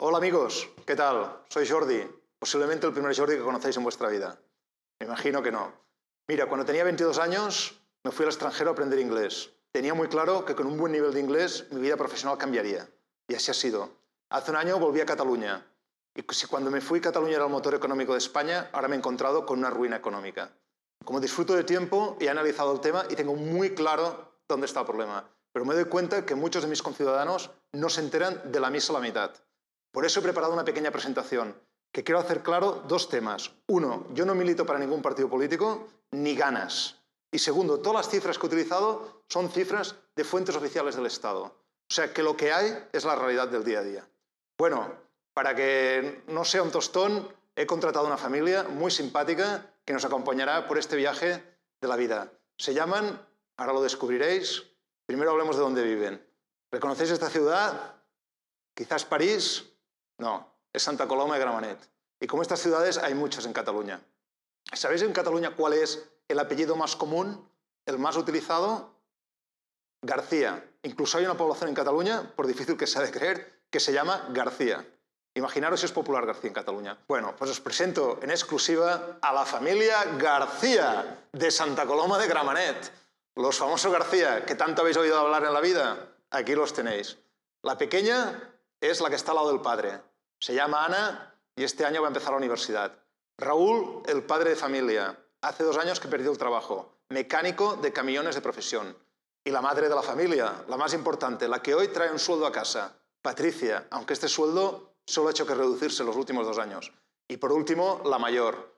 Hola amigos, ¿qué tal? Soy Jordi, posiblemente el primer Jordi que conocéis en vuestra vida. Me imagino que no. Mira, cuando tenía 22 años me fui al extranjero a aprender inglés. Tenía muy claro que con un buen nivel de inglés mi vida profesional cambiaría. Y así ha sido. Hace un año volví a Cataluña. Y si cuando me fui Cataluña era el motor económico de España, ahora me he encontrado con una ruina económica. Como disfruto de tiempo, y he analizado el tema y tengo muy claro dónde está el problema. Pero me doy cuenta que muchos de mis conciudadanos no se enteran de la misa a la mitad. Por eso he preparado una pequeña presentación, que quiero hacer claro dos temas. Uno, yo no milito para ningún partido político, ni ganas. Y segundo, todas las cifras que he utilizado son cifras de fuentes oficiales del Estado. O sea, que lo que hay es la realidad del día a día. Bueno, para que no sea un tostón, he contratado una familia muy simpática que nos acompañará por este viaje de la vida. Se llaman, ahora lo descubriréis, primero hablemos de dónde viven. ¿Reconocéis esta ciudad? Quizás París, no, es Santa Coloma de Gramanet. Y como estas ciudades, hay muchas en Cataluña. ¿Sabéis en Cataluña cuál es el apellido más común, el más utilizado? García. Incluso hay una población en Cataluña, por difícil que se sea de creer, que se llama García. Imaginaros si es popular García en Cataluña. Bueno, pues os presento en exclusiva a la familia García de Santa Coloma de Gramanet. Los famosos García, que tanto habéis oído hablar en la vida, aquí los tenéis. La pequeña es la que está al lado del padre. Se llama Ana y este año va a empezar la universidad. Raúl, el padre de familia, hace dos años que perdió el trabajo, mecánico de camiones de profesión. Y la madre de la familia, la más importante, la que hoy trae un sueldo a casa, Patricia, aunque este sueldo solo ha hecho que reducirse en los últimos dos años. Y por último, la mayor,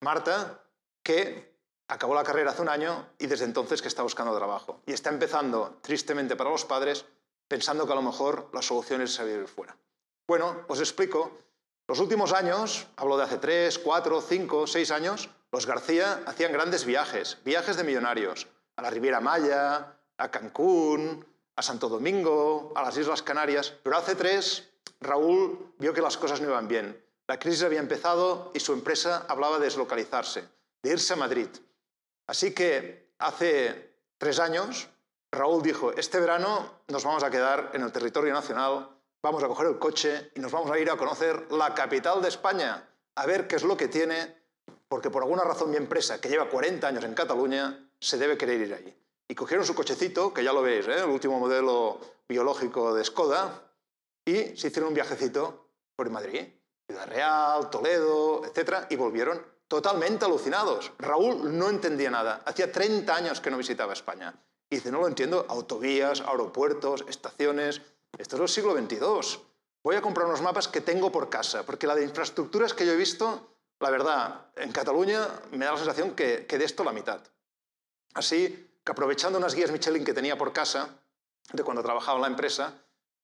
Marta, que acabó la carrera hace un año y desde entonces que está buscando trabajo. Y está empezando, tristemente para los padres, pensando que a lo mejor la solución es salir fuera. Bueno, os explico. Los últimos años, hablo de hace tres, cuatro, cinco, seis años, los García hacían grandes viajes, viajes de millonarios, a la Riviera Maya, a Cancún, a Santo Domingo, a las Islas Canarias, pero hace tres, Raúl vio que las cosas no iban bien. La crisis había empezado y su empresa hablaba de deslocalizarse, de irse a Madrid. Así que hace tres años Raúl dijo, este verano nos vamos a quedar en el territorio nacional, vamos a coger el coche y nos vamos a ir a conocer la capital de España, a ver qué es lo que tiene, porque por alguna razón mi empresa, que lleva 40 años en Cataluña, se debe querer ir allí. Y cogieron su cochecito, que ya lo veis, ¿eh? el último modelo biológico de Skoda, y se hicieron un viajecito por Madrid, Ciudad Real, Toledo, etc. Y volvieron totalmente alucinados. Raúl no entendía nada. Hacía 30 años que no visitaba España. Y dice, no lo entiendo, autovías, aeropuertos, estaciones. Esto es el siglo XXII. Voy a comprar unos mapas que tengo por casa, porque la de infraestructuras que yo he visto, la verdad, en Cataluña me da la sensación que, que de esto la mitad. Así que aprovechando unas guías Michelin que tenía por casa, de cuando trabajaba en la empresa,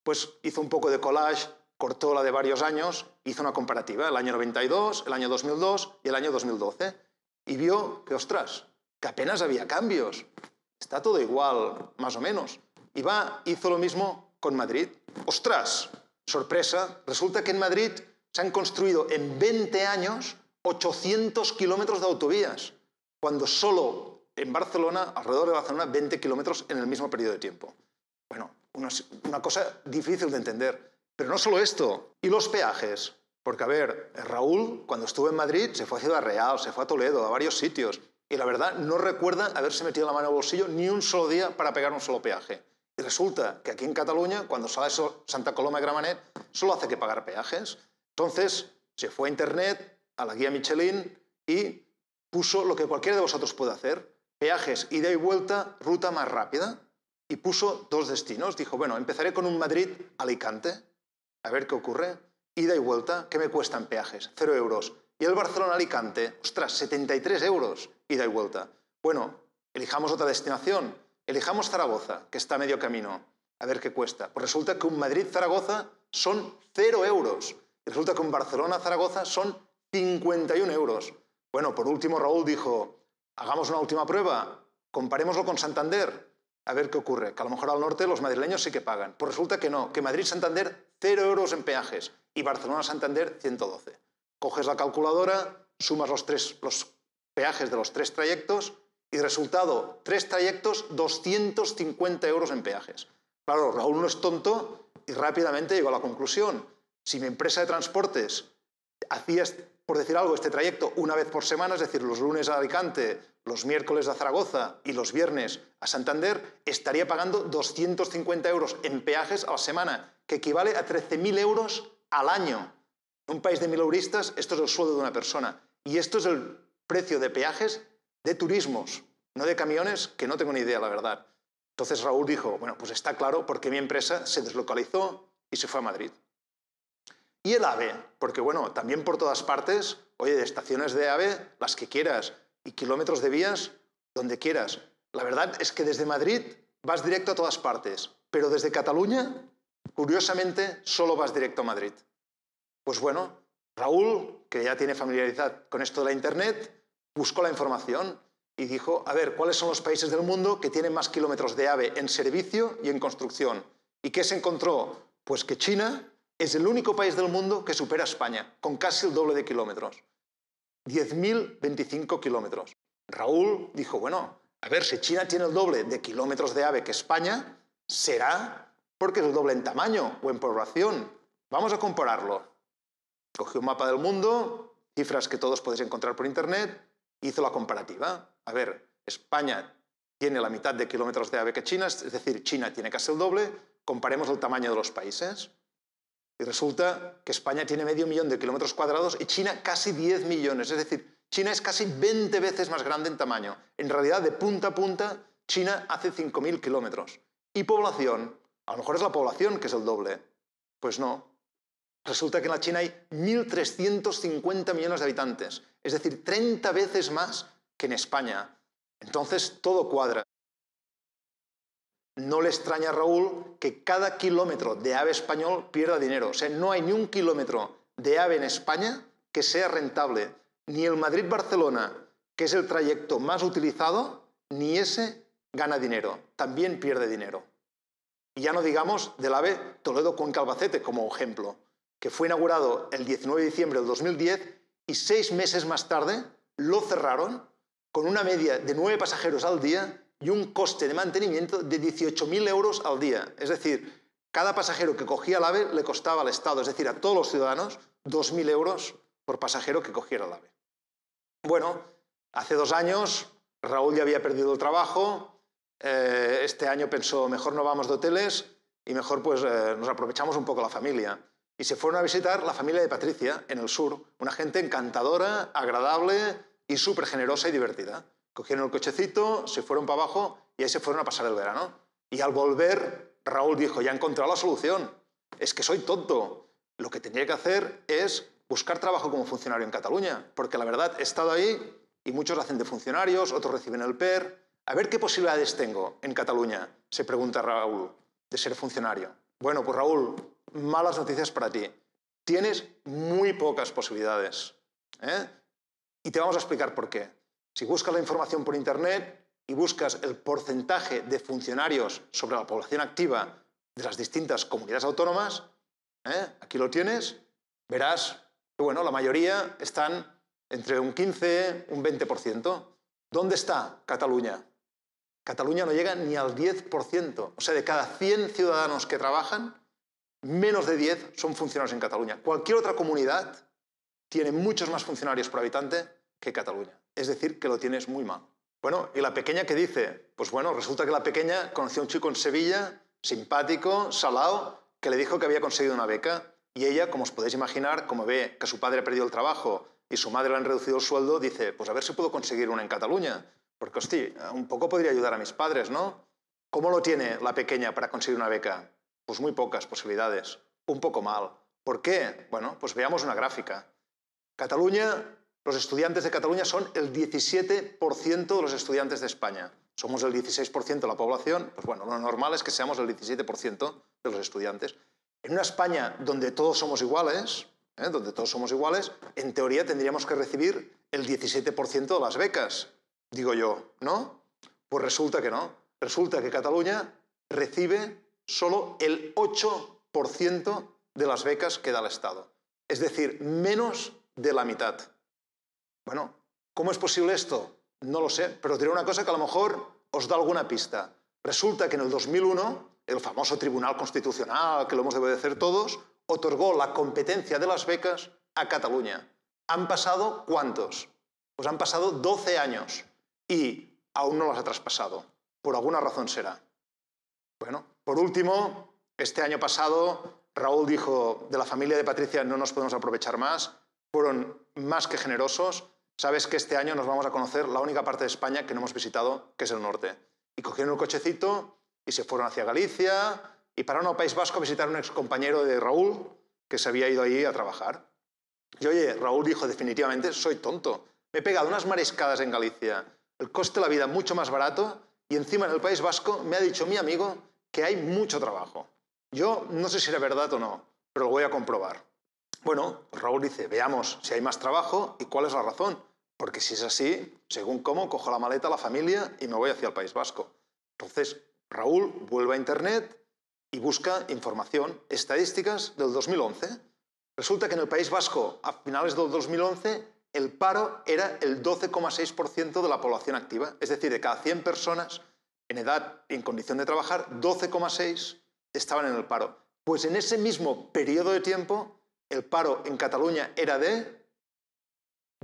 pues hizo un poco de collage, cortó la de varios años, hizo una comparativa, el año 92, el año 2002 y el año 2012, y vio que, ostras, que apenas había cambios. Está todo igual, más o menos. Y hizo lo mismo con Madrid. ¡Ostras! Sorpresa, resulta que en Madrid se han construido en 20 años 800 kilómetros de autovías, cuando solo en Barcelona, alrededor de Barcelona, 20 kilómetros en el mismo periodo de tiempo. Bueno, una, una, cosa difícil de entender. Pero no solo esto, y los peajes. Porque, a ver, Raúl, cuando estuvo en Madrid, se fue a Ciudad Real, se fue a Toledo, a varios sitios y la verdad no recuerda haberse metido la mano al bolsillo ni un solo día para pegar un solo peaje. Y resulta que aquí en Cataluña, cuando sale Santa Coloma de Gramenet, solo hace que pagar peajes. Entonces se fue a Internet, a la guía Michelin y puso lo que cualquiera de vosotros puede hacer, peajes, ida y vuelta, ruta más rápida, y puso dos destinos. Dijo, bueno, empezaré con un Madrid-Alicante, a ver qué ocurre, ida y vuelta, ¿qué me cuestan peajes? Cero euros. Y el Barcelona-Alicante, ostras, 73 euros y y vuelta. Bueno, elijamos otra destinación, elijamos Zaragoza, que está a medio camino, a ver qué cuesta. Pues resulta que un Madrid-Zaragoza son 0 euros. Y resulta que un Barcelona-Zaragoza son 51 euros. Bueno, por último Raúl dijo, hagamos una última prueba, comparémoslo con Santander, a ver qué ocurre, que a lo mejor al norte los madrileños sí que pagan. Pues resulta que no, que Madrid-Santander 0 euros en peajes y Barcelona-Santander 112. Coges la calculadora, sumas los, tres, peajes de los tres trayectos y resultado, tres trayectos, 250 euros en peajes. Claro, Raúl no es tonto y rápidamente llegó a la conclusión. Si mi empresa de transportes hacía, por decir algo, este trayecto una vez por semana, es decir, los lunes a Alicante, los miércoles a Zaragoza y los viernes a Santander, estaría pagando 250 euros en peajes a la semana, que equivale a 13.000 euros al año. En un país de mil euristas, esto es el sueldo de una persona. Y esto es el precio de peajes de turismos, no de camiones, que no tengo ni idea, la verdad. Entonces Raúl dijo, bueno, pues está claro porque mi empresa se deslocalizó y se fue a Madrid. Y el AVE, porque bueno, también por todas partes, oye, estaciones de AVE, las que quieras, y kilómetros de vías, donde quieras. La verdad es que desde Madrid vas directo a todas partes, pero desde Cataluña, curiosamente, solo vas directo a Madrid. Pues bueno, Raúl, que ya tiene familiaridad con esto de la Internet, buscó la información y dijo, a ver, ¿cuáles son los países del mundo que tienen más kilómetros de AVE en servicio y en construcción? ¿Y qué se encontró? Pues que China es el único país del mundo que supera a España, con casi el doble de kilómetros. 10.025 kilómetros. Raúl dijo, bueno, a ver, si China tiene el doble de kilómetros de AVE que España, será porque es el doble en tamaño o en población. Vamos a compararlo. Cogió un mapa del mundo, cifras que todos podéis encontrar por internet, hizo la comparativa. A ver, España tiene la mitad de kilómetros de ave que China, es decir, China tiene casi el doble, comparemos el tamaño de los países. Y resulta que España tiene medio millón de kilómetros cuadrados y China casi 10 millones. Es decir, China es casi 20 veces más grande en tamaño. En realidad, de punta a punta, China hace 5.000 kilómetros. Y población, a lo mejor es la población que es el doble. Pues no, Resulta que en la China hay 1.350 millones de habitantes, es decir, 30 veces más que en España. Entonces todo cuadra. No le extraña a Raúl que cada kilómetro de ave español pierda dinero. O sea, no hay ni un kilómetro de ave en España que sea rentable. Ni el Madrid-Barcelona, que es el trayecto más utilizado, ni ese gana dinero. También pierde dinero. Y ya no digamos del ave toledo con albacete como ejemplo que fue inaugurado el 19 de diciembre del 2010 y seis meses más tarde lo cerraron con una media de nueve pasajeros al día y un coste de mantenimiento de 18.000 euros al día. Es decir, cada pasajero que cogía el AVE le costaba al Estado, es decir, a todos los ciudadanos, 2.000 euros por pasajero que cogiera el AVE. Bueno, hace dos años Raúl ya había perdido el trabajo, eh, este año pensó, mejor no vamos de hoteles y mejor pues eh, nos aprovechamos un poco la familia y se fueron a visitar la familia de Patricia en el sur, una gente encantadora, agradable y súper generosa y divertida. Cogieron el cochecito, se fueron para abajo y ahí se fueron a pasar el verano. Y al volver, Raúl dijo, ya he encontrado la solución, es que soy tonto. Lo que tenía que hacer es buscar trabajo como funcionario en Cataluña, porque la verdad he estado ahí y muchos hacen de funcionarios, otros reciben el PER. A ver qué posibilidades tengo en Cataluña, se pregunta Raúl, de ser funcionario. Bueno, pues Raúl, malas noticias para ti. Tienes muy pocas posibilidades. ¿eh? Y te vamos a explicar por qué. Si buscas la información por Internet y buscas el porcentaje de funcionarios sobre la población activa de las distintas comunidades autónomas, ¿eh? aquí lo tienes, verás que bueno, la mayoría están entre un 15, un 20%. ¿Dónde está Cataluña? Cataluña no llega ni al 10%. O sea, de cada 100 ciudadanos que trabajan, menos de 10 son funcionarios en Cataluña. Cualquier otra comunidad tiene muchos más funcionarios por habitante que Cataluña. Es decir, que lo tienes muy mal. Bueno, ¿y la pequeña qué dice? Pues bueno, resulta que la pequeña conoció a un chico en Sevilla, simpático, salao, que le dijo que había conseguido una beca. Y ella, como os podéis imaginar, como ve que su padre ha perdido el trabajo y su madre le han reducido el sueldo, dice, pues a ver si puedo conseguir una en Cataluña. Porque, hostia, un poco podría ayudar a mis padres, ¿no? ¿Cómo lo tiene la pequeña para conseguir una beca? Pues muy pocas posibilidades, un poco mal. ¿Por qué? Bueno, pues veamos una gráfica. Cataluña, los estudiantes de Cataluña son el 17% de los estudiantes de España. Somos el 16% de la población, pues bueno, lo normal es que seamos el 17% de los estudiantes. En una España donde todos somos iguales, ¿eh? donde todos somos iguales, en teoría tendríamos que recibir el 17% de las becas, digo yo, ¿no? Pues resulta que no. Resulta que Cataluña recibe solo el 8% de las becas que da el Estado. Es decir, menos de la mitad. Bueno, ¿cómo es posible esto? No lo sé, pero diré una cosa que a lo mejor os da alguna pista. Resulta que en el 2001, el famoso Tribunal Constitucional, que lo hemos de obedecer todos, otorgó la competencia de las becas a Cataluña. ¿Han pasado cuántos? Pues han pasado 12 años y aún no las ha traspasado. Por alguna razón será. Bueno, por último, este año pasado Raúl dijo, de la familia de Patricia no nos podemos aprovechar más, fueron más que generosos. Sabes que este año nos vamos a conocer la única parte de España que no hemos visitado, que es el norte. Y cogieron un cochecito y se fueron hacia Galicia y pararon a País Vasco a visitar a un excompañero de Raúl que se había ido ahí a trabajar. Y oye, Raúl dijo definitivamente, soy tonto. Me he pegado unas mariscadas en Galicia, el coste de la vida mucho más barato y encima en el País Vasco me ha dicho mi amigo que hay mucho trabajo. Yo no sé si era verdad o no, pero lo voy a comprobar. Bueno, pues Raúl dice, veamos si hay más trabajo y cuál es la razón. Porque si es así, según cómo, cojo la maleta, la familia y me voy hacia el País Vasco. Entonces, Raúl vuelve a Internet y busca información, estadísticas del 2011. Resulta que en el País Vasco, a finales del 2011, el paro era el 12,6% de la población activa. Es decir, de cada 100 personas, en edad y en condición de trabajar, 12,6 estaban en el paro. Pues en ese mismo periodo de tiempo, el paro en Cataluña era de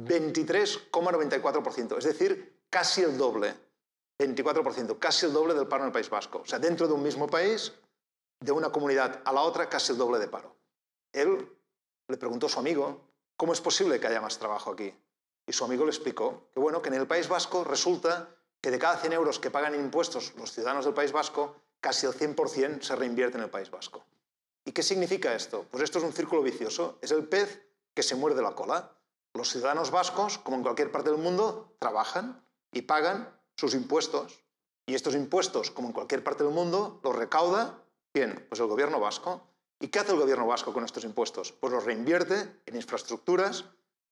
23,94%, es decir, casi el doble, 24%, casi el doble del paro en el País Vasco. O sea, dentro de un mismo país, de una comunidad a la otra, casi el doble de paro. Él le preguntó a su amigo, ¿cómo es posible que haya más trabajo aquí? Y su amigo le explicó que, bueno, que en el País Vasco resulta que de cada 100 euros que pagan impuestos los ciudadanos del País Vasco, casi el 100% se reinvierte en el País Vasco. ¿Y qué significa esto? Pues esto es un círculo vicioso, es el pez que se muerde la cola. Los ciudadanos vascos, como en cualquier parte del mundo, trabajan y pagan sus impuestos. Y estos impuestos, como en cualquier parte del mundo, los recauda, bien, pues el gobierno vasco. ¿Y qué hace el gobierno vasco con estos impuestos? Pues los reinvierte en infraestructuras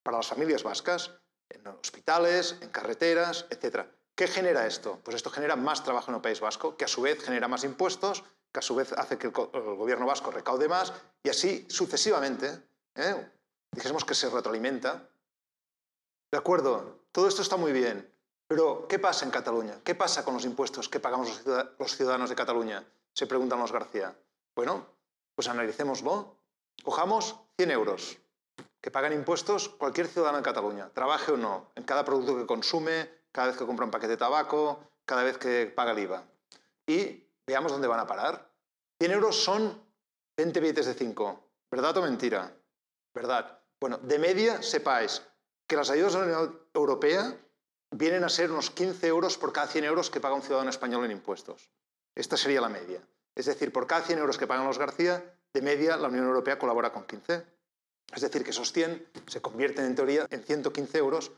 para las familias vascas, en hospitales, en carreteras, etc. ¿Qué genera esto? Pues esto genera más trabajo en el País Vasco, que a su vez genera más impuestos, que a su vez hace que el, gobierno vasco recaude más, y así sucesivamente, ¿eh? dijésemos que se retroalimenta. De acuerdo, todo esto está muy bien, pero ¿qué pasa en Cataluña? ¿Qué pasa con los impuestos que pagamos los ciudadanos de Cataluña? Se preguntan los García. Bueno, pues analicémoslo. Cojamos 100 euros que pagan impuestos cualquier ciudadano de Cataluña, trabaje o no, en cada producto que consume, cada vez que compra un paquete de tabaco, cada vez que paga el IVA. Y veamos dónde van a parar. 100 euros son 20 billetes de 5. ¿Verdad o mentira? ¿Verdad? Bueno, de media sepáis que las ayudas de la Unión Europea vienen a ser unos 15 euros por cada 100 euros que paga un ciudadano español en impuestos. Esta sería la media. Es decir, por cada 100 euros que pagan los García, de media la Unión Europea colabora con 15. Es decir, que esos 100 se convierten en teoría en 115 euros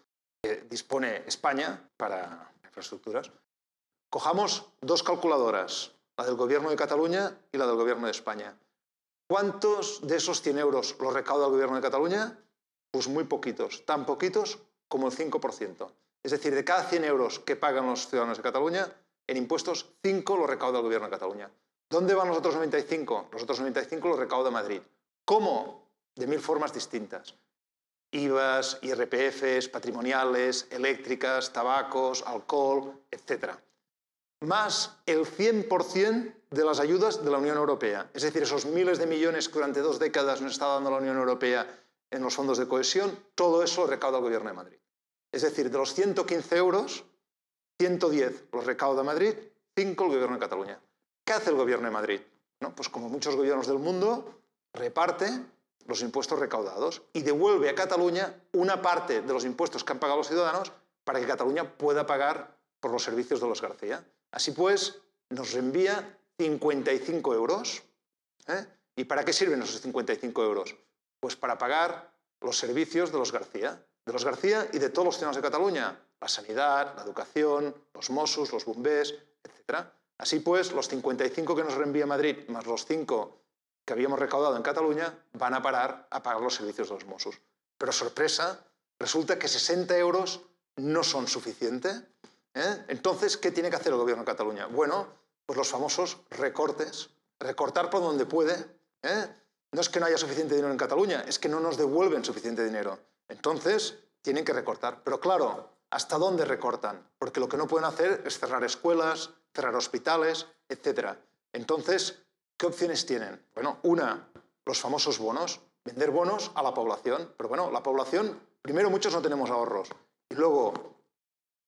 dispone España para infraestructuras, cojamos dos calculadoras, la del Gobierno de Cataluña y la del Gobierno de España. ¿Cuántos de esos 100 euros los recauda el Gobierno de Cataluña? Pues muy poquitos, tan poquitos como el 5%. Es decir, de cada 100 euros que pagan los ciudadanos de Cataluña, en impuestos, 5 los recauda el Gobierno de Cataluña. ¿Dónde van los otros 95? Los otros 95 los recauda Madrid. ¿Cómo? De mil formas distintas. IVAs, IRPFs, patrimoniales, eléctricas, tabacos, alcohol, etc. Más el 100% de las ayudas de la Unión Europea. Es decir, esos miles de millones que durante dos décadas nos está dando la Unión Europea en los fondos de cohesión, todo eso lo recauda el Gobierno de Madrid. Es decir, de los 115 euros, 110 los recauda Madrid, 5 el Gobierno de Cataluña. ¿Qué hace el Gobierno de Madrid? pues como muchos gobiernos del mundo, reparte los impuestos recaudados y devuelve a Cataluña una parte de los impuestos que han pagado los ciudadanos para que Cataluña pueda pagar por los servicios de los García. Así pues, nos envía 55 euros. ¿eh? ¿Y para qué sirven esos 55 euros? Pues para pagar los servicios de los García, de los García y de todos los ciudadanos de Cataluña, la sanidad, la educación, los Mossos, los bombés, etc. Así pues, los 55 que nos reenvía Madrid más los 5 que habíamos recaudado en Cataluña van a parar a pagar los servicios de los Mossos. Pero sorpresa, resulta que 60 euros no son suficiente. ¿eh? Entonces, ¿qué tiene que hacer el gobierno de Cataluña? Bueno, pues los famosos recortes, recortar por donde puede. ¿eh? No es que no haya suficiente dinero en Cataluña, es que no nos devuelven suficiente dinero. Entonces, tienen que recortar. Pero claro, ¿hasta dónde recortan? Porque lo que no pueden hacer es cerrar escuelas, cerrar hospitales, etc. Entonces, ¿Qué opciones tienen? Bueno, una, los famosos bonos, vender bonos a la población. Pero bueno, la población, primero muchos no tenemos ahorros y luego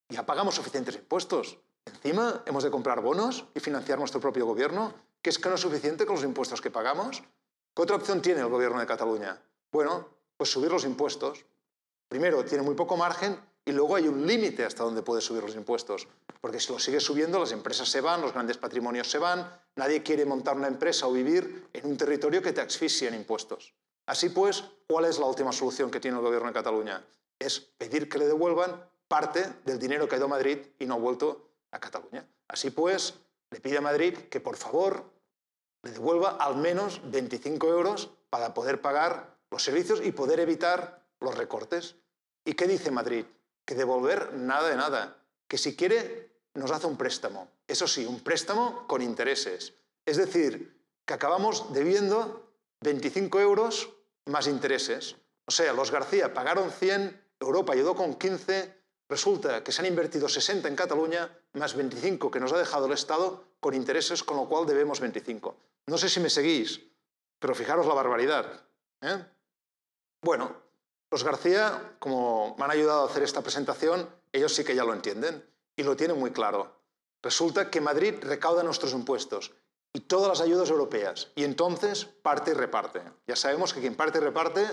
ya pagamos suficientes impuestos. Encima hemos de comprar bonos y financiar nuestro propio gobierno, que es que no es suficiente con los impuestos que pagamos. ¿Qué otra opción tiene el gobierno de Cataluña? Bueno, pues subir los impuestos. Primero, tiene muy poco margen y luego hay un límite hasta donde puedes subir los impuestos, porque si lo sigue subiendo, las empresas se van, los grandes patrimonios se van, nadie quiere montar una empresa o vivir en un territorio que te asfixie en impuestos. Así pues, ¿cuál es la última solución que tiene el gobierno de Cataluña? Es pedir que le devuelvan parte del dinero que ha ido a Madrid y no ha vuelto a Cataluña. Así pues, le pide a Madrid que por favor le devuelva al menos 25 euros para poder pagar los servicios y poder evitar los recortes. ¿Y qué dice Madrid? que devolver nada de nada, que si quiere nos hace un préstamo. Eso sí, un préstamo con intereses. Es decir, que acabamos debiendo 25 euros más intereses. O sea, los García pagaron 100, Europa ayudó con 15, resulta que se han invertido 60 en Cataluña, más 25 que nos ha dejado el Estado con intereses, con lo cual debemos 25. No sé si me seguís, pero fijaros la barbaridad. ¿eh? Bueno, los García, como me han ayudado a hacer esta presentación, ellos sí que ya lo entienden y lo tienen muy claro. Resulta que Madrid recauda nuestros impuestos y todas las ayudas europeas y entonces parte y reparte. Ya sabemos que quien parte y reparte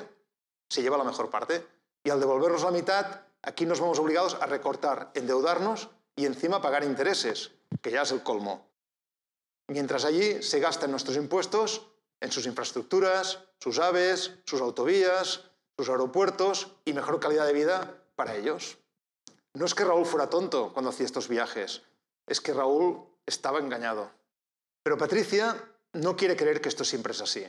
se lleva la mejor parte y al devolvernos la mitad, aquí nos vamos obligados a recortar, endeudarnos y encima pagar intereses, que ya es el colmo. Mientras allí se gastan nuestros impuestos en sus infraestructuras, sus aves, sus autovías, sus aeropuertos y mejor calidad de vida para ellos. No es que Raúl fuera tonto cuando hacía estos viajes, es que Raúl estaba engañado. Pero Patricia no quiere creer que esto siempre es así.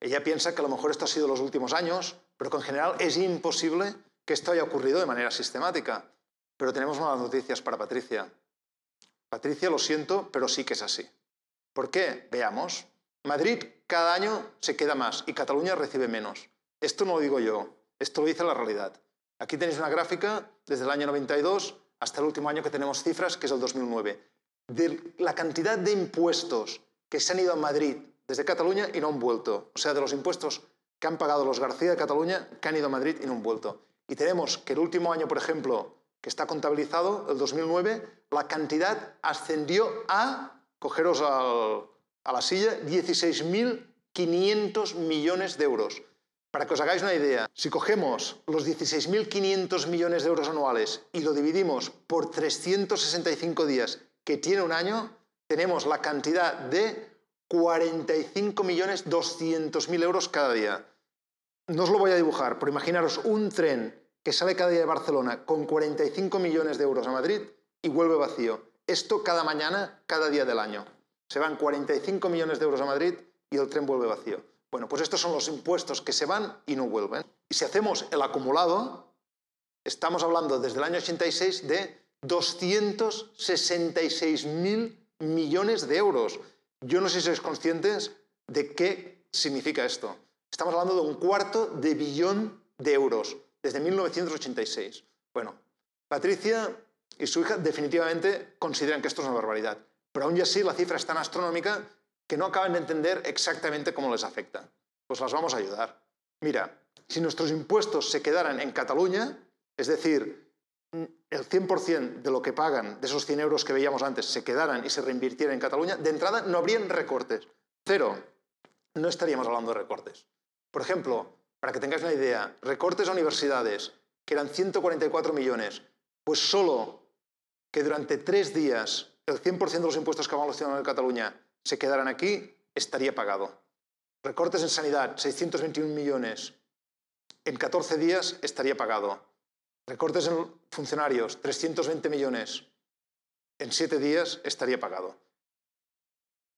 Ella piensa que a lo mejor esto ha sido los últimos años, pero que en general es imposible que esto haya ocurrido de manera sistemática. Pero tenemos malas noticias para Patricia. Patricia, lo siento, pero sí que es así. ¿Por qué? Veamos. Madrid cada año se queda más y Cataluña recibe menos. Esto no lo digo yo, esto lo dice la realidad. Aquí tenéis una gráfica desde el año 92 hasta el último año que tenemos cifras, que es el 2009, de la cantidad de impuestos que se han ido a Madrid desde Cataluña y no han vuelto. O sea, de los impuestos que han pagado los García de Cataluña, que han ido a Madrid y no han vuelto. Y tenemos que el último año, por ejemplo, que está contabilizado, el 2009, la cantidad ascendió a, cogeros a la silla, 16.500 millones de euros. Para que os hagáis una idea, si cogemos los 16.500 millones de euros anuales y lo dividimos por 365 días que tiene un año, tenemos la cantidad de 45.200.000 euros cada día. No os lo voy a dibujar, pero imaginaros un tren que sale cada día de Barcelona con 45 millones de euros a Madrid y vuelve vacío. Esto cada mañana, cada día del año. Se van 45 millones de euros a Madrid y el tren vuelve vacío. Bueno, pues estos son los impuestos que se van y no vuelven. Y si hacemos el acumulado, estamos hablando desde el año 86 de 266.000 millones de euros. Yo no sé si sois conscientes de qué significa esto. Estamos hablando de un cuarto de billón de euros desde 1986. Bueno, Patricia y su hija definitivamente consideran que esto es una barbaridad, pero aún así la cifra es tan astronómica que no acaban de entender exactamente cómo les afecta. Pues las vamos a ayudar. Mira, si nuestros impuestos se quedaran en Cataluña, es decir, mm, el 100% de lo que pagan, de esos 100 euros que veíamos antes, se quedaran y se reinvirtieran en Cataluña, de entrada no habrían recortes. Cero. No estaríamos hablando de recortes. Por ejemplo, para que tengáis una idea, recortes a universidades, que eran 144 millones, pues solo que durante tres días el 100% de los impuestos que van los ciudadanos de Cataluña se quedaran aquí, estaría pagado. Recortes en sanidad, 621 millones. En 14 días estaría pagado. Recortes en funcionarios, 320 millones. En 7 días estaría pagado.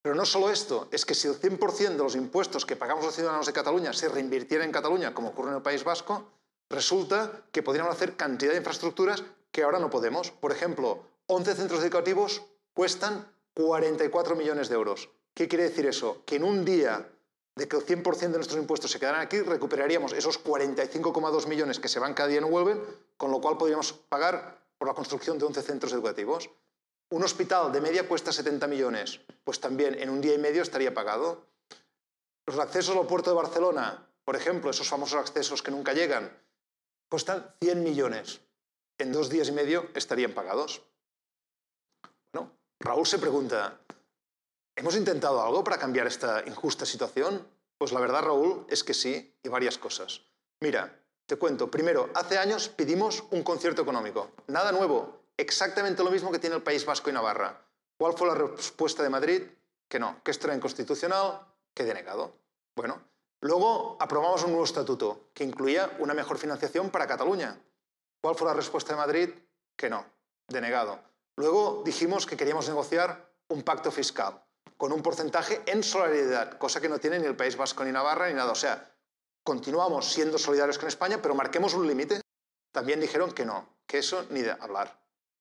Pero no solo esto, es que si el 100% de los impuestos que pagamos los ciudadanos de Cataluña se reinvirtiera en Cataluña, como ocurre en el País Vasco, resulta que podríamos hacer cantidad de infraestructuras que ahora no podemos. Por ejemplo, 11 centros educativos cuestan 44 millones de euros. ¿Qué quiere decir eso? Que en un día de que el 100% de nuestros impuestos se quedaran aquí, recuperaríamos esos 45,2 millones que se van cada día en no vuelven, con lo cual podríamos pagar por la construcción de 11 centros educativos. Un hospital de media cuesta 70 millones, pues también en un día y medio estaría pagado. Los accesos al puerto de Barcelona, por ejemplo, esos famosos accesos que nunca llegan, cuestan 100 millones. En dos días y medio estarían pagados. Raúl se pregunta, ¿hemos intentado algo para cambiar esta injusta situación? Pues la verdad, Raúl, es que sí, y varias cosas. Mira, te cuento, primero, hace años pedimos un concierto económico. Nada nuevo, exactamente lo mismo que tiene el País Vasco y Navarra. ¿Cuál fue la respuesta de Madrid? Que no, que esto era inconstitucional, que denegado. Bueno, luego aprobamos un nuevo estatuto que incluía una mejor financiación para Cataluña. ¿Cuál fue la respuesta de Madrid? Que no, denegado. Luego dijimos que queríamos negociar un pacto fiscal con un porcentaje en solidaridad, cosa que no tiene ni el País Vasco ni Navarra ni nada. O sea, continuamos siendo solidarios con España, pero marquemos un límite. También dijeron que no, que eso ni de hablar.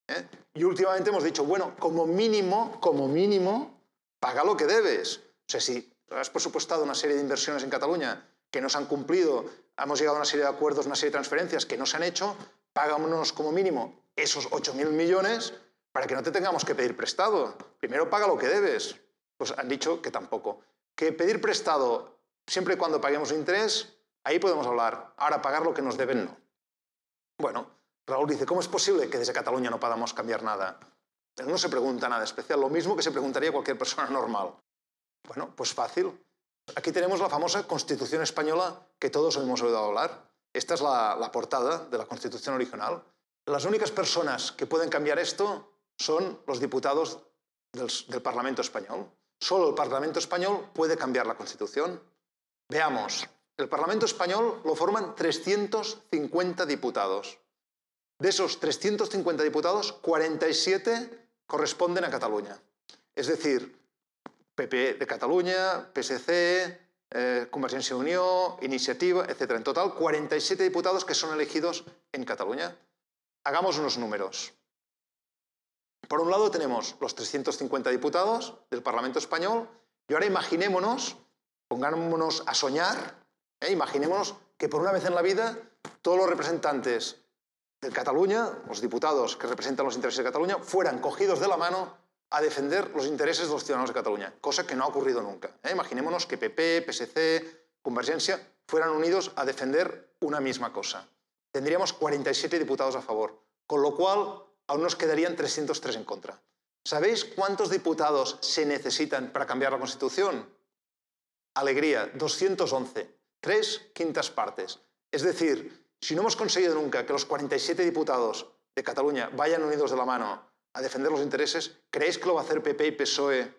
¿eh? Y últimamente hemos dicho, bueno, como mínimo, como mínimo, paga lo que debes. O sea, si has presupuestado una serie de inversiones en Cataluña que no se han cumplido, hemos llegado a una serie de acuerdos, una serie de transferencias que no se han hecho, pagámonos como mínimo esos 8.000 millones para que no te tengamos que pedir prestado. Primero paga lo que debes. Pues han dicho que tampoco. Que pedir prestado siempre y cuando paguemos interés, ahí podemos hablar. Ahora pagar lo que nos deben no. Bueno, Raúl dice, ¿cómo es posible que desde Cataluña no podamos cambiar nada? No se pregunta nada especial, lo mismo que se preguntaría cualquier persona normal. Bueno, pues fácil. Aquí tenemos la famosa Constitución española que todos hemos oído hablar. Esta es la, la portada de la Constitución original. Las únicas personas que pueden cambiar esto son los diputados del, Parlamento español. Solo el Parlamento español puede cambiar la Constitución. Veamos, el Parlamento español lo forman 350 diputados. De esos 350 diputados, 47 corresponden a Cataluña. Es decir, PP e de Cataluña, PSC, eh, Convergencia Unió, Iniciativa, etc. En total, 47 diputados que son elegidos en Cataluña. Hagamos unos números. Por un lado tenemos los 350 diputados del Parlamento español y ahora imaginémonos, pongámonos a soñar, ¿eh? imaginémonos que por una vez en la vida todos los representantes de Cataluña, los diputados que representan los intereses de Cataluña, fueran cogidos de la mano a defender los intereses de los ciudadanos de Cataluña, cosa que no ha ocurrido nunca. ¿eh? Imaginémonos que PP, PSC, Convergencia fueran unidos a defender una misma cosa. Tendríamos 47 diputados a favor, con lo cual aún nos quedarían 303 en contra. ¿Sabéis cuántos diputados se necesitan para cambiar la Constitución? Alegría, 211, tres quintas partes. Es decir, si no hemos conseguido nunca que los 47 diputados de Cataluña vayan unidos de la mano a defender los intereses, ¿creéis que lo va a hacer PP y PSOE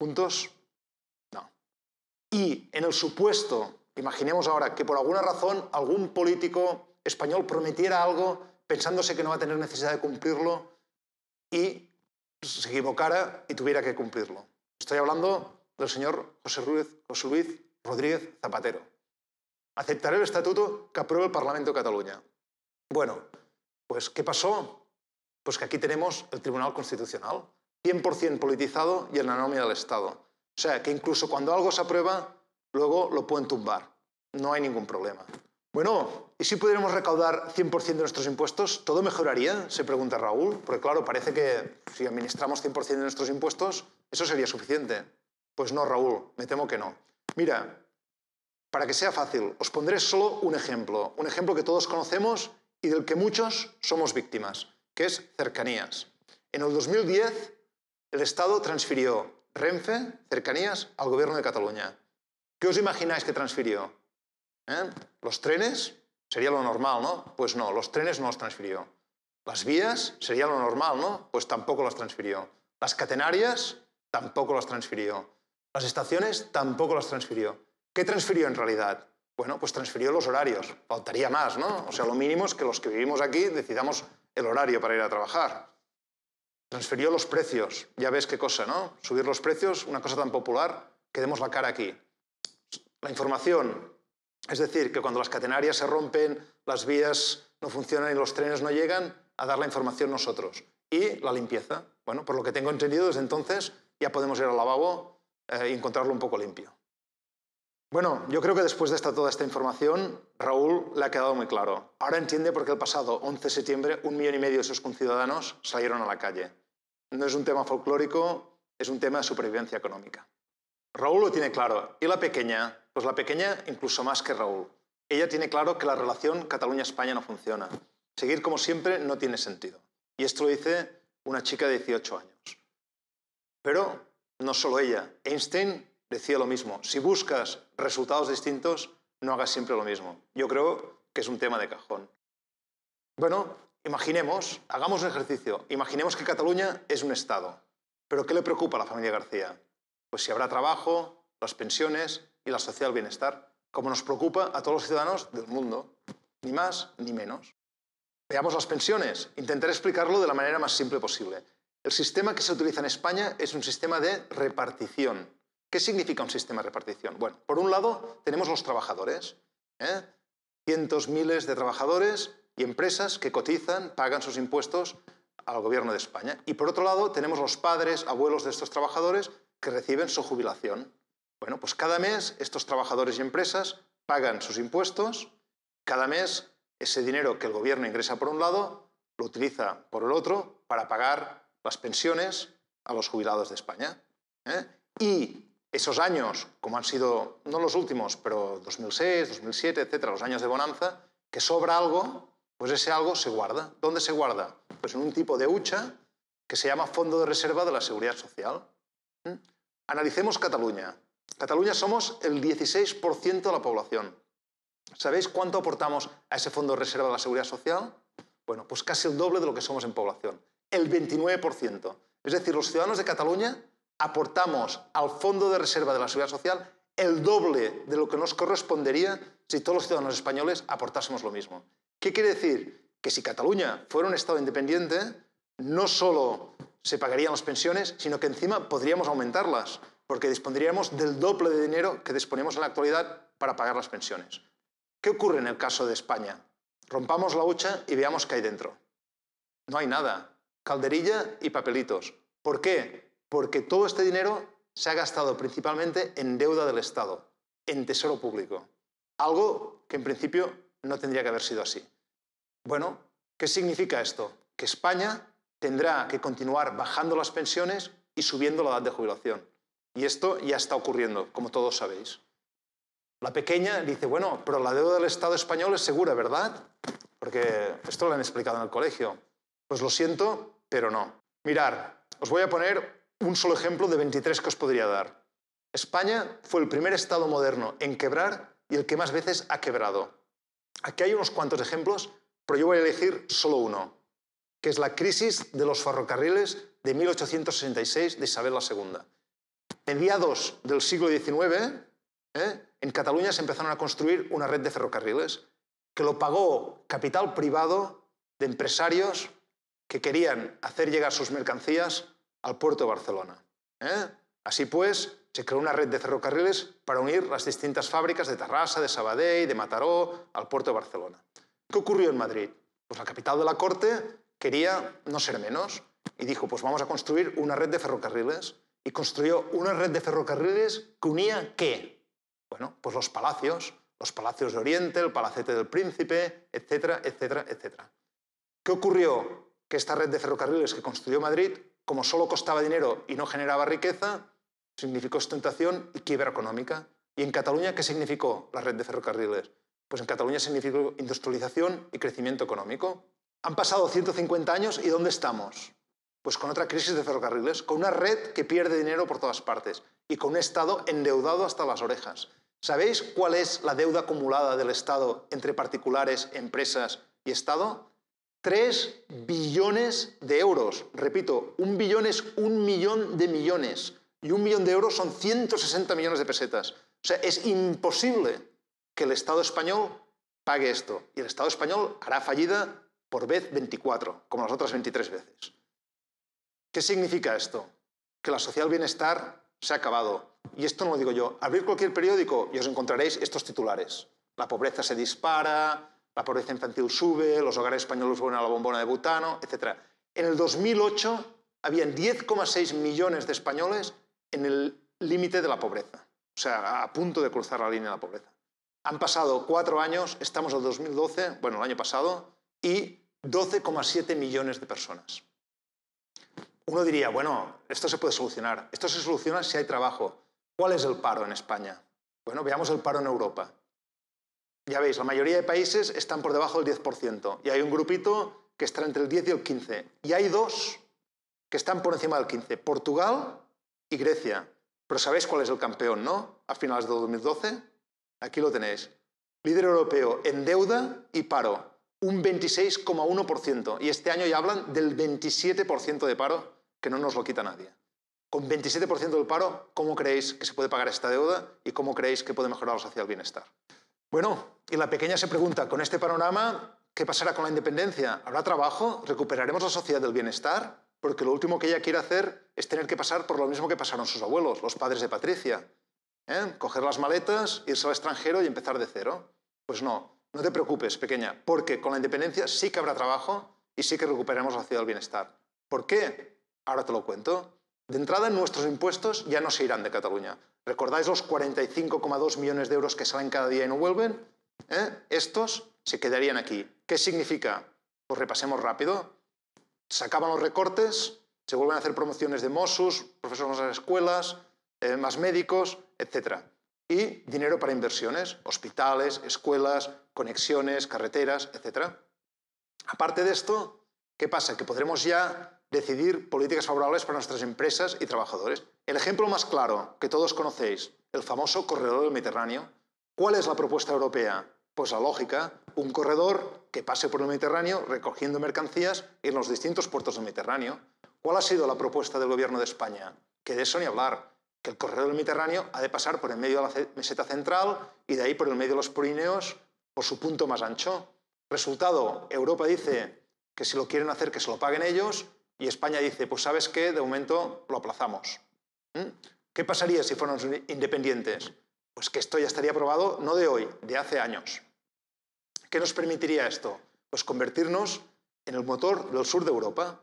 juntos? No. Y en el supuesto, imaginemos ahora que por alguna razón algún político español prometiera algo pensándose que no va a tener necesidad de cumplirlo y se equivocara y tuviera que cumplirlo. Estoy hablando del señor José, Ruiz, Luis Rodríguez Zapatero. Aceptaré el estatuto que apruebe el Parlamento de Cataluña. Bueno, pues ¿qué pasó? Pues que aquí tenemos el Tribunal Constitucional, 100% politizado y en la nómina del Estado. O sea, que incluso cuando algo se aprueba, luego lo pueden tumbar. No hay ningún problema. Bueno, ¿y si pudiéramos recaudar 100% de nuestros impuestos? ¿Todo mejoraría? Se pregunta Raúl, porque claro, parece que si administramos 100% de nuestros impuestos, eso sería suficiente. Pues no, Raúl, me temo que no. Mira, para que sea fácil, os pondré solo un ejemplo, un ejemplo que todos conocemos y del que muchos somos víctimas, que es cercanías. En el 2010, el Estado transfirió Renfe, cercanías, al gobierno de Cataluña. ¿Qué os imagináis que transfirió? ¿Eh? Los trenes sería lo normal, ¿no? Pues no, los trenes no los transfirió. Las vías sería lo normal, ¿no? Pues tampoco las transfirió. Las catenarias tampoco las transfirió. Las estaciones tampoco las transfirió. ¿Qué transfirió en realidad? Bueno, pues transfirió los horarios. Faltaría más, ¿no? O sea, lo mínimo es que los que vivimos aquí decidamos el horario para ir a trabajar. Transfirió los precios. Ya ves qué cosa, ¿no? Subir los precios, una cosa tan popular, que demos la cara aquí. La información es decir, que cuando las catenarias se rompen, las vías no funcionan y los trenes no llegan, a dar la información nosotros. Y la limpieza. Bueno, por lo que tengo entendido, desde entonces ya podemos ir al lavabo eh, y encontrarlo un poco limpio. Bueno, yo creo que después de esta, toda esta información, Raúl le ha quedado muy claro. Ahora entiende por qué el pasado 11 de septiembre un millón y medio de sus conciudadanos salieron a la calle. No es un tema folclórico, es un tema de supervivencia económica. Raúl lo tiene claro. Y la pequeña, pues la pequeña, incluso más que Raúl. Ella tiene claro que la relación Cataluña-España no funciona. Seguir como siempre no tiene sentido. Y esto lo dice una chica de 18 años. Pero no solo ella. Einstein decía lo mismo. Si buscas resultados distintos, no hagas siempre lo mismo. Yo creo que es un tema de cajón. Bueno, imaginemos, hagamos un ejercicio. Imaginemos que Cataluña es un Estado. ¿Pero qué le preocupa a la familia García? Pues si habrá trabajo, las pensiones, y la social bienestar, como nos preocupa a todos los ciudadanos del mundo, ni más ni menos. Veamos las pensiones. Intentaré explicarlo de la manera más simple posible. El sistema que se utiliza en España es un sistema de repartición. ¿Qué significa un sistema de repartición? Bueno, por un lado tenemos los trabajadores, ¿eh? cientos, miles de trabajadores y empresas que cotizan, pagan sus impuestos al gobierno de España. Y por otro lado tenemos los padres, abuelos de estos trabajadores que reciben su jubilación. Bueno, pues cada mes estos trabajadores y empresas pagan sus impuestos, cada mes ese dinero que el gobierno ingresa por un lado lo utiliza por el otro para pagar las pensiones a los jubilados de España. ¿eh? Y esos años, como han sido, no los últimos, pero 2006, 2007, etcétera, los años de bonanza, que sobra algo, pues ese algo se guarda. ¿Dónde se guarda? Pues en un tipo de hucha que se llama Fondo de Reserva de la Seguridad Social. ¿Mm? Analicemos Cataluña. Cataluña somos el 16% de la población. ¿Sabéis cuánto aportamos a ese Fondo de Reserva de la Seguridad Social? Bueno, pues casi el doble de lo que somos en población, el 29%. Es decir, los ciudadanos de Cataluña aportamos al Fondo de Reserva de la Seguridad Social el doble de lo que nos correspondería si todos los ciudadanos españoles aportásemos lo mismo. ¿Qué quiere decir? Que si Cataluña fuera un Estado independiente, no solo se pagarían las pensiones, sino que encima podríamos aumentarlas porque dispondríamos del doble de dinero que disponemos en la actualidad para pagar las pensiones. ¿Qué ocurre en el caso de España? Rompamos la hucha y veamos qué hay dentro. No hay nada. Calderilla y papelitos. ¿Por qué? Porque todo este dinero se ha gastado principalmente en deuda del Estado, en tesoro público. Algo que en principio no tendría que haber sido así. Bueno, ¿qué significa esto? Que España tendrá que continuar bajando las pensiones y subiendo la edad de jubilación. Y esto ya está ocurriendo, como todos sabéis. La pequeña dice, bueno, pero la deuda del Estado español es segura, ¿verdad? Porque esto lo han explicado en el colegio. Pues lo siento, pero no. Mirad, os voy a poner un solo ejemplo de 23 que os podría dar. España fue el primer Estado moderno en quebrar y el que más veces ha quebrado. Aquí hay unos cuantos ejemplos, pero yo voy a elegir solo uno, que es la crisis de los ferrocarriles de 1866 de Isabel II mediados del siglo XIX, eh, en Cataluña se empezaron a construir una red de ferrocarriles que lo pagó capital privado de empresarios que querían hacer llegar sus mercancías al puerto de Barcelona. Eh. Así pues, se creó una red de ferrocarriles para unir las distintas fábricas de Tarrasa, de Sabadell, de Mataró, al puerto de Barcelona. ¿Qué ocurrió en Madrid? Pues la capital de la corte quería no ser menos y dijo, pues vamos a construir una red de ferrocarriles y construyó una red de ferrocarriles que unía qué? Bueno, pues los palacios, los palacios de Oriente, el palacete del príncipe, etcétera, etcétera, etcétera. ¿Qué ocurrió? Que esta red de ferrocarriles que construyó Madrid, como solo costaba dinero y no generaba riqueza, significó ostentación y quiebra económica. ¿Y en Cataluña qué significó la red de ferrocarriles? Pues en Cataluña significó industrialización y crecimiento económico. Han pasado 150 años y ¿dónde estamos? Pues con otra crisis de ferrocarriles, con una red que pierde dinero por todas partes y con un Estado endeudado hasta las orejas. ¿Sabéis cuál es la deuda acumulada del Estado entre particulares, empresas y Estado? Tres billones de euros. Repito, un billón es un millón de millones. Y un millón de euros son 160 millones de pesetas. O sea, es imposible que el Estado español pague esto. Y el Estado español hará fallida por vez 24, como las otras 23 veces. ¿Qué significa esto? Que la social bienestar se ha acabado. Y esto no lo digo yo. Abrir cualquier periódico y os encontraréis estos titulares. La pobreza se dispara, la pobreza infantil sube, los hogares españoles vuelven a la bombona de butano, etc. En el 2008 habían 10,6 millones de españoles en el límite de la pobreza, o sea, a punto de cruzar la línea de la pobreza. Han pasado cuatro años, estamos en el 2012, bueno, el año pasado, y 12,7 millones de personas uno diría, bueno, esto se puede solucionar. Esto se soluciona si hay trabajo. ¿Cuál es el paro en España? Bueno, veamos el paro en Europa. Ya veis, la mayoría de países están por debajo del 10% y hay un grupito que está entre el 10 y el 15. Y hay dos que están por encima del 15, Portugal y Grecia. Pero sabéis cuál es el campeón, ¿no? A finales de 2012. Aquí lo tenéis. Líder europeo en deuda y paro, un 26,1%. Y este año ya hablan del 27% de paro que no nos lo quita nadie. Con 27% del paro, ¿cómo creéis que se puede pagar esta deuda y cómo creéis que puede mejorar la sociedad el bienestar? Bueno, y la pequeña se pregunta, con este panorama, ¿qué pasará con la independencia? ¿Habrá trabajo? ¿Recuperaremos la sociedad del bienestar? Porque lo último que ella quiere hacer es tener que pasar por lo mismo que pasaron sus abuelos, los padres de Patricia. ¿eh? Coger las maletas, irse al extranjero y empezar de cero. Pues no, no te preocupes, pequeña, porque con la independencia sí que habrá trabajo y sí que recuperaremos la sociedad del bienestar. ¿Por qué? Ahora te lo cuento. De entrada, nuestros impuestos ya no se irán de Cataluña. ¿Recordáis los 45,2 millones de euros que salen cada día y no vuelven? ¿Eh? Estos se quedarían aquí. ¿Qué significa? Pues repasemos rápido. Se acaban los recortes, se vuelven a hacer promociones de Mossus, profesores en las escuelas, eh, más médicos, etc. Y dinero para inversiones, hospitales, escuelas, conexiones, carreteras, etc. Aparte de esto, ¿qué pasa? Que podremos ya decidir políticas favorables para nuestras empresas y trabajadores. El ejemplo más claro que todos conocéis, el famoso corredor del Mediterráneo. ¿Cuál es la propuesta europea? Pues la lógica, un corredor que pase por el Mediterráneo recogiendo mercancías en los distintos puertos del Mediterráneo. ¿Cuál ha sido la propuesta del gobierno de España? Que de eso ni hablar, que el corredor del Mediterráneo ha de pasar por el medio de la meseta central y de ahí por el medio de los Pirineos por su punto más ancho. Resultado, Europa dice que si lo quieren hacer que se lo paguen ellos, y España dice, pues sabes qué, de momento lo aplazamos. ¿Mm? ¿Qué pasaría si fuéramos independientes? Pues que esto ya estaría aprobado no de hoy, de hace años. ¿Qué nos permitiría esto? Pues convertirnos en el motor del sur de Europa.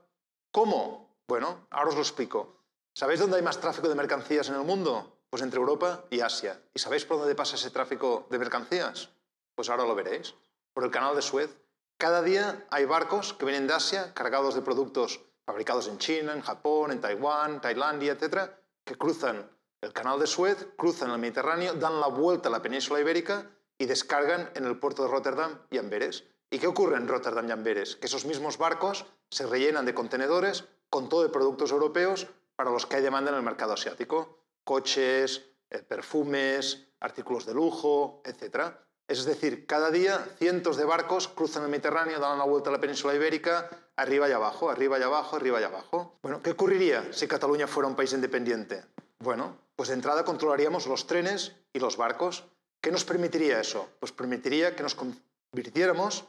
¿Cómo? Bueno, ahora os lo explico. ¿Sabéis dónde hay más tráfico de mercancías en el mundo? Pues entre Europa y Asia. ¿Y sabéis por dónde pasa ese tráfico de mercancías? Pues ahora lo veréis. Por el canal de Suez. Cada día hay barcos que vienen de Asia cargados de productos fabricados en China, en Japón, en Taiwán, Tailandia, etcétera, que cruzan el canal de Suez, cruzan el Mediterráneo, dan la vuelta a la península ibérica y descargan en el puerto de Rotterdam y Amberes. ¿Y qué ocurre en Rotterdam y Amberes? Que esos mismos barcos se rellenan de contenedores con todo de productos europeos para los que hay demanda en el mercado asiático. Coches, eh, perfumes, artículos de lujo, etcétera. Es decir, cada día cientos de barcos cruzan el Mediterráneo, dan la vuelta a la península ibérica, arriba y abajo, arriba y abajo, arriba y abajo. Bueno, ¿qué ocurriría si Cataluña fuera un país independiente? Bueno, pues de entrada controlaríamos los trenes y los barcos. ¿Qué nos permitiría eso? Pues permitiría que nos convirtiéramos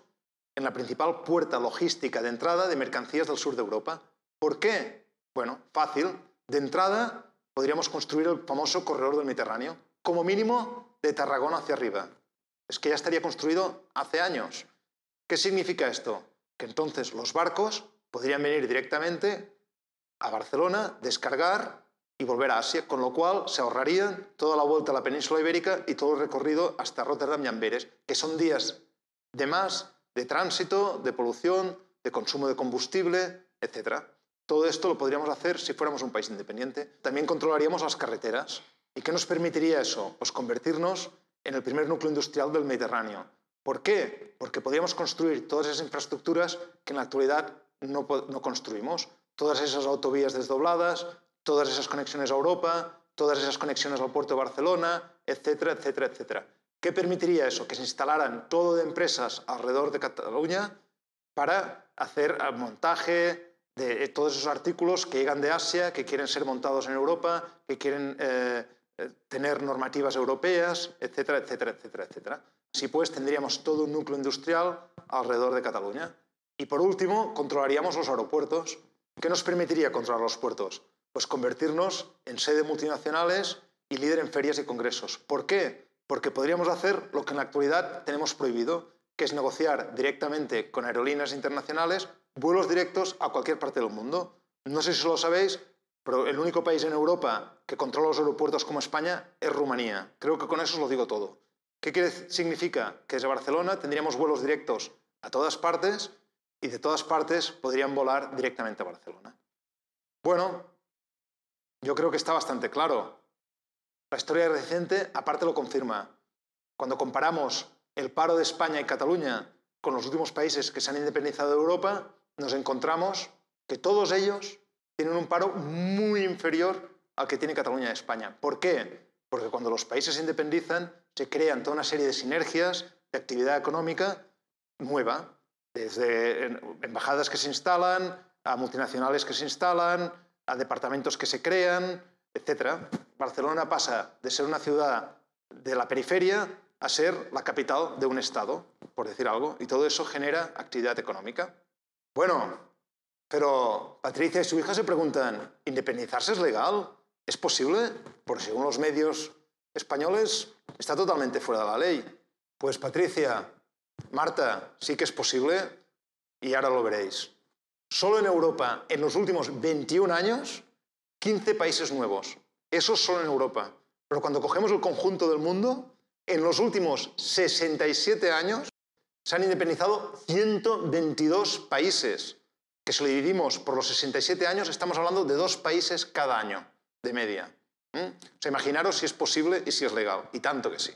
en la principal puerta logística de entrada de mercancías del sur de Europa. ¿Por qué? Bueno, fácil. De entrada podríamos construir el famoso corredor del Mediterráneo, como mínimo de Tarragona hacia arriba es que ya estaría construido hace años. ¿Qué significa esto? Que entonces los barcos podrían venir directamente a Barcelona, descargar y volver a Asia, con lo cual se ahorrarían toda la vuelta a la península ibérica y todo el recorrido hasta Rotterdam y Amberes, que son días de más, de tránsito, de polución, de consumo de combustible, etc. Todo esto lo podríamos hacer si fuéramos un país independiente. También controlaríamos las carreteras. ¿Y qué nos permitiría eso? Pues convertirnos en el primer núcleo industrial del Mediterráneo. ¿Por qué? Porque podríamos construir todas esas infraestructuras que en la actualidad no, construimos. Todas esas autovías desdobladas, todas esas conexiones a Europa, todas esas conexiones al puerto de Barcelona, etcétera, etcétera, etcétera. ¿Qué permitiría eso? Que se instalaran todo de empresas alrededor de Cataluña para hacer ah, montaje de eh, todos esos artículos que llegan de Asia, que quieren ser montados en Europa, que quieren eh, eh, tener normativas europeas, etcétera, etcétera, etcétera, etcétera. Si pues, tendríamos todo un núcleo industrial alrededor de Cataluña. Y por último, controlaríamos los aeropuertos. ¿Qué nos permitiría controlar los puertos? Pues convertirnos en sede multinacionales y líder en ferias y congresos. ¿Por qué? Porque podríamos hacer lo que en la actualidad tenemos prohibido, que es negociar directamente con aerolíneas internacionales vuelos directos a cualquier parte del mundo. No sé si lo sabéis, pero el único país en Europa que controla los aeropuertos como España es Rumanía. Creo que con eso os lo digo todo. ¿Qué significa? Que desde Barcelona tendríamos vuelos directos a todas partes y de todas partes podrían volar directamente a Barcelona. Bueno, yo creo que está bastante claro. La historia reciente aparte lo confirma. Cuando comparamos el paro de España y Cataluña con los últimos países que se han independizado de Europa, nos encontramos que todos ellos tienen un paro muy inferior al que tiene Cataluña y España. ¿Por qué? Porque cuando los países se independizan, se crean toda una serie de sinergias de actividad económica nueva, desde embajadas que se instalan, a multinacionales que se instalan, a departamentos que se crean, etc. Barcelona pasa de ser una ciudad de la periferia a ser la capital de un Estado, por decir algo, y todo eso genera actividad económica. Bueno, pero Patricia y su hija se preguntan, ¿independizarse es legal? ¿Es posible? Porque según los medios españoles está totalmente fuera de la ley. Pues Patricia, Marta, sí que es posible y ahora lo veréis. Solo en Europa, en los últimos 21 años, 15 países nuevos. Eso solo en Europa. Pero cuando cogemos el conjunto del mundo, en los últimos 67 años se han independizado 122 países que si lo dividimos por los 67 años, estamos hablando de dos países cada año, de media. O sea, imaginaros si es posible y si es legal, y tanto que sí.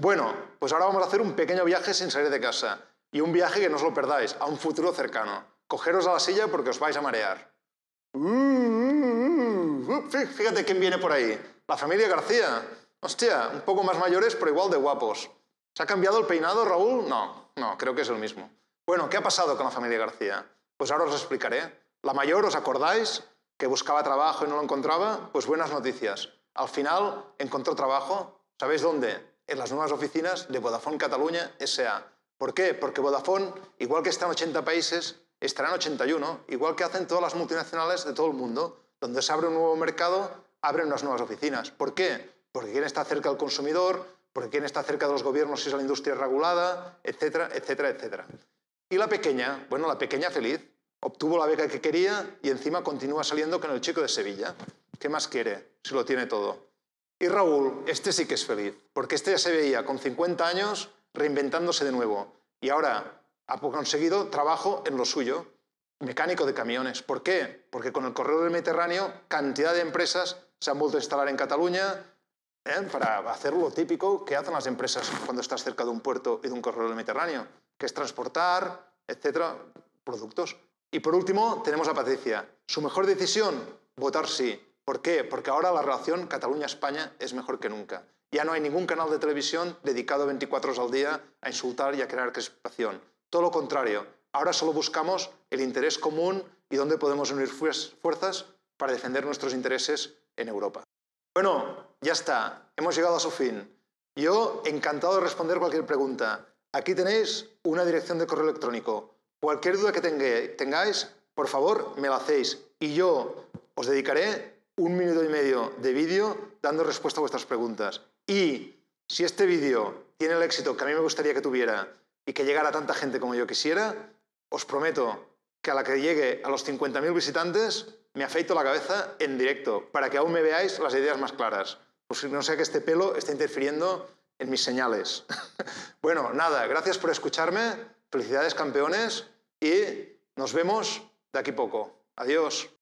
Bueno, pues ahora vamos a hacer un pequeño viaje sin salir de casa, y un viaje que no os lo perdáis, a un futuro cercano. Cogeros a la silla porque os vais a marear. Fíjate quién viene por ahí. La familia García. Hostia, un poco más mayores, pero igual de guapos. ¿Se ha cambiado el peinado, Raúl? No, no, creo que es el mismo. Bueno, ¿qué ha pasado con la familia García? Pues ahora os explicaré. La mayor, ¿os acordáis? Que buscaba trabajo y no lo encontraba. Pues buenas noticias. Al final encontró trabajo. ¿Sabéis dónde? En las nuevas oficinas de Vodafone Cataluña SA. ¿Por qué? Porque Vodafone, igual que está en 80 países, estará en 81, igual que hacen todas las multinacionales de todo el mundo. Donde se abre un nuevo mercado, abren unas nuevas oficinas. ¿Por qué? Porque quién está cerca del consumidor, porque quién está cerca de los gobiernos si es la industria regulada, etcétera, etcétera, etcétera. Y la pequeña, bueno, la pequeña feliz, obtuvo la beca que quería y encima continúa saliendo con el chico de Sevilla. ¿Qué más quiere si lo tiene todo? Y Raúl, este sí que es feliz, porque este ya se veía con 50 años reinventándose de nuevo y ahora ha conseguido trabajo en lo suyo, mecánico de camiones. ¿Por qué? Porque con el corredor del Mediterráneo, cantidad de empresas se han vuelto a instalar en Cataluña ¿eh? para hacer lo típico que hacen las empresas cuando estás cerca de un puerto y de un corredor del Mediterráneo, que es transportar, etcétera, productos. Y por último, tenemos a Patricia. Su mejor decisión, votar sí. ¿Por qué? Porque ahora la relación Cataluña-España es mejor que nunca. Ya no hay ningún canal de televisión dedicado 24 horas al día a insultar y a crear crispación. Todo lo contrario, ahora solo buscamos el interés común y dónde podemos unir fuerzas para defender nuestros intereses en Europa. Bueno, ya está, hemos llegado a su fin. Yo encantado de responder cualquier pregunta. Aquí tenéis una dirección de correo electrónico Cualquier duda que tengáis, por favor, me la hacéis y yo os dedicaré un minuto y medio de vídeo dando respuesta a vuestras preguntas. Y si este vídeo tiene el éxito que a mí me gustaría que tuviera y que llegara a tanta gente como yo quisiera, os prometo que a la que llegue a los 50.000 visitantes me afeito la cabeza en directo para que aún me veáis las ideas más claras. si no sea que este pelo esté interfiriendo en mis señales. bueno, nada, gracias por escucharme. Felicidades campeones y nos vemos de aquí poco. Adiós.